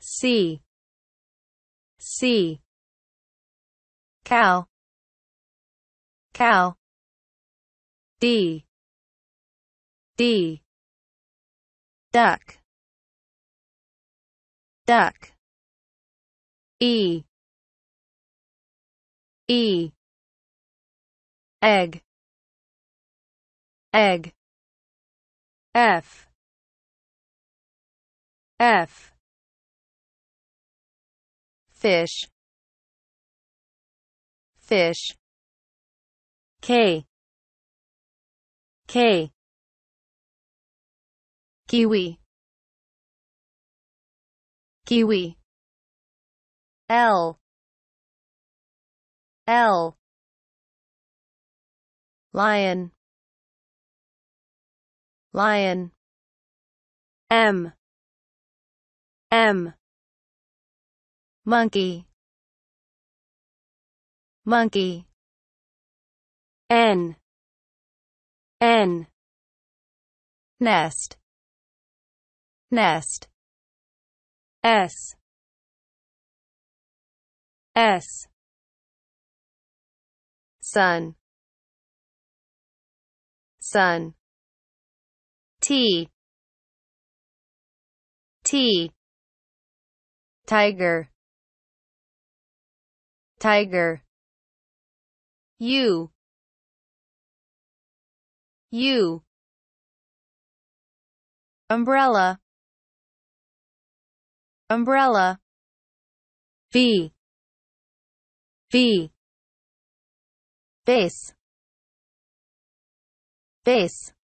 C C Cal Cal D D Duck Duck E E Egg Egg F F fish fish k k kiwi kiwi l l lion lion m m monkey monkey n n nest nest s s sun sun t t tiger tiger you you umbrella umbrella v v base base